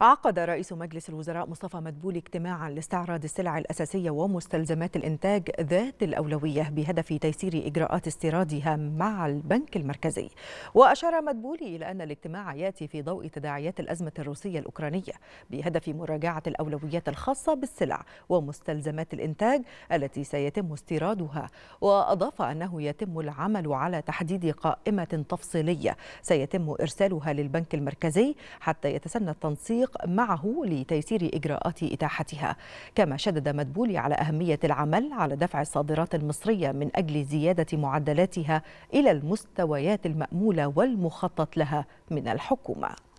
عقد رئيس مجلس الوزراء مصطفى مدبولي اجتماعا لاستعراض السلع الأساسية ومستلزمات الإنتاج ذات الأولوية بهدف تيسير إجراءات استيرادها مع البنك المركزي وأشار مدبولي إلى أن الاجتماع يأتي في ضوء تداعيات الأزمة الروسية الأوكرانية بهدف مراجعة الأولويات الخاصة بالسلع ومستلزمات الإنتاج التي سيتم استيرادها وأضاف أنه يتم العمل على تحديد قائمة تفصيلية سيتم إرسالها للبنك المركزي حتى يتسنى التنسيق التنسيق معه لتيسير إجراءات إتاحتها كما شدد مدبولي على أهمية العمل على دفع الصادرات المصرية من أجل زيادة معدلاتها إلى المستويات المأمولة والمخطط لها من الحكومة